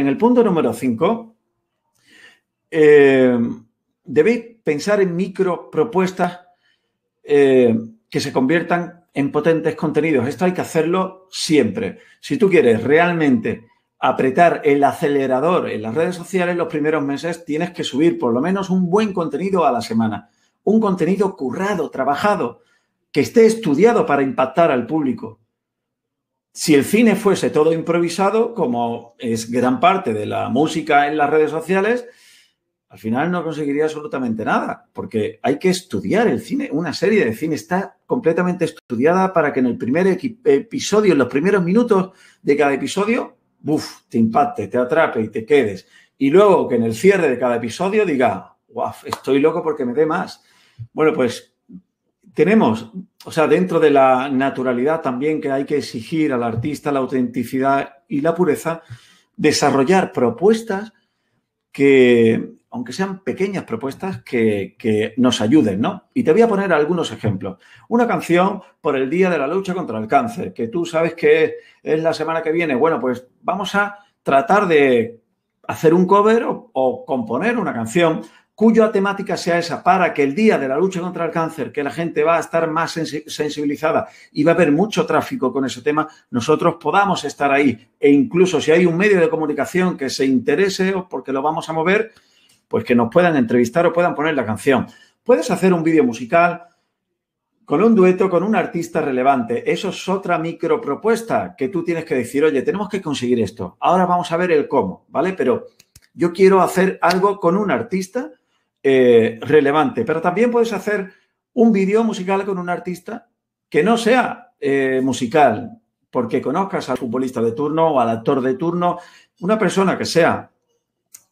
en el punto número 5, eh, debéis pensar en micro propuestas eh, que se conviertan en potentes contenidos. Esto hay que hacerlo siempre. Si tú quieres realmente apretar el acelerador en las redes sociales los primeros meses, tienes que subir por lo menos un buen contenido a la semana. Un contenido currado, trabajado, que esté estudiado para impactar al público. Si el cine fuese todo improvisado, como es gran parte de la música en las redes sociales, al final no conseguiría absolutamente nada, porque hay que estudiar el cine. Una serie de cine está completamente estudiada para que en el primer episodio, en los primeros minutos de cada episodio, ¡buf!, te impacte, te atrape y te quedes. Y luego que en el cierre de cada episodio diga, ¡guau! Estoy loco porque me dé más. Bueno, pues tenemos, o sea, dentro de la naturalidad también que hay que exigir al artista la autenticidad y la pureza, desarrollar propuestas que, aunque sean pequeñas propuestas, que, nos ayuden, ¿no? Y te voy a poner algunos ejemplos. Una canción por el Día de la Lucha contra el Cáncer, que tú sabes que es, la semana que viene. Bueno, pues vamos a tratar de hacer un cover o componer una canción cuya temática sea esa, para que el día de la lucha contra el cáncer, que la gente va a estar más sensibilizada y va a haber mucho tráfico con ese tema, nosotros podamos estar ahí. E incluso si hay un medio de comunicación que se interese o porque lo vamos a mover, pues que nos puedan entrevistar o puedan poner la canción. Puedes hacer un vídeo musical con un dueto con un artista relevante. Eso es otra micropropuesta que tú tienes que decir, oye, tenemos que conseguir esto. Ahora vamos a ver el cómo, ¿vale? Pero yo quiero hacer algo con un artista eh, relevante. Pero también puedes hacer un vídeo musical con un artista que no sea eh, musical, porque conozcas al futbolista de turno o al actor de turno, una persona que sea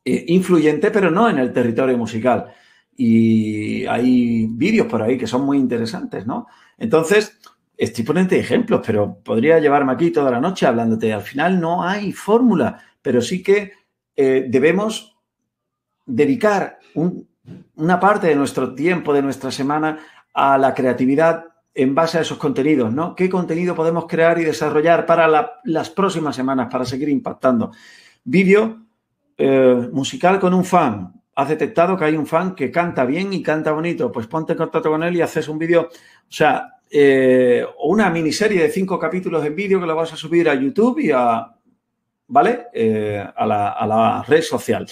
eh, influyente, pero no en el territorio musical. Y hay vídeos por ahí que son muy interesantes, ¿no? Entonces, estoy poniendo ejemplos, pero podría llevarme aquí toda la noche hablándote. Al final no hay fórmula, pero sí que debemos dedicar un una parte de nuestro tiempo, de nuestra semana, a la creatividad en base a esos contenidos, ¿no? ¿Qué contenido podemos crear y desarrollar para las próximas semanas, para seguir impactando? Vídeo eh, musical con un fan. Has detectado que hay un fan que canta bien y canta bonito. Pues ponte en contacto con él y haces un vídeo. O sea, eh, una miniserie de cinco capítulos en vídeo que lo vas a subir a YouTube y a, ¿vale? Eh, a, la, a la red social.